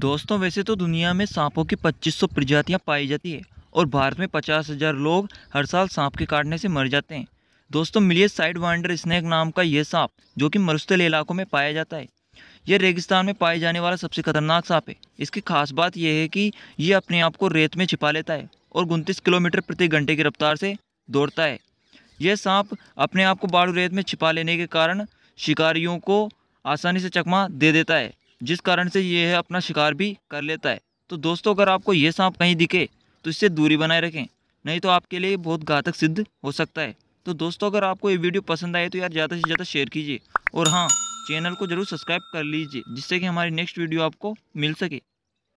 दोस्तों वैसे तो दुनिया में सांपों की 2500 प्रजातियां पाई जाती है और भारत में पचास हज़ार लोग हर साल सांप के काटने से मर जाते हैं दोस्तों मिलिए साइड वाइंडर स्नैक नाम का यह सांप जो कि मरुस्थल इलाकों में पाया जाता है यह रेगिस्तान में पाए जाने वाला सबसे खतरनाक सांप है इसकी खास बात यह है कि यह अपने आप को रेत में छिपा लेता है और उनतीस किलोमीटर प्रति घंटे की रफ्तार से दौड़ता है यह सांप अपने आप को बाड़ू रेत में छिपा लेने के कारण शिकारियों को आसानी से चकमा दे देता है जिस कारण से ये है अपना शिकार भी कर लेता है तो दोस्तों अगर आपको ये सांप कहीं दिखे तो इससे दूरी बनाए रखें नहीं तो आपके लिए बहुत घातक सिद्ध हो सकता है तो दोस्तों अगर आपको ये वीडियो पसंद आए तो यार ज़्यादा से ज़्यादा शेयर कीजिए और हाँ चैनल को ज़रूर सब्सक्राइब कर लीजिए जिससे कि हमारी नेक्स्ट वीडियो आपको मिल सके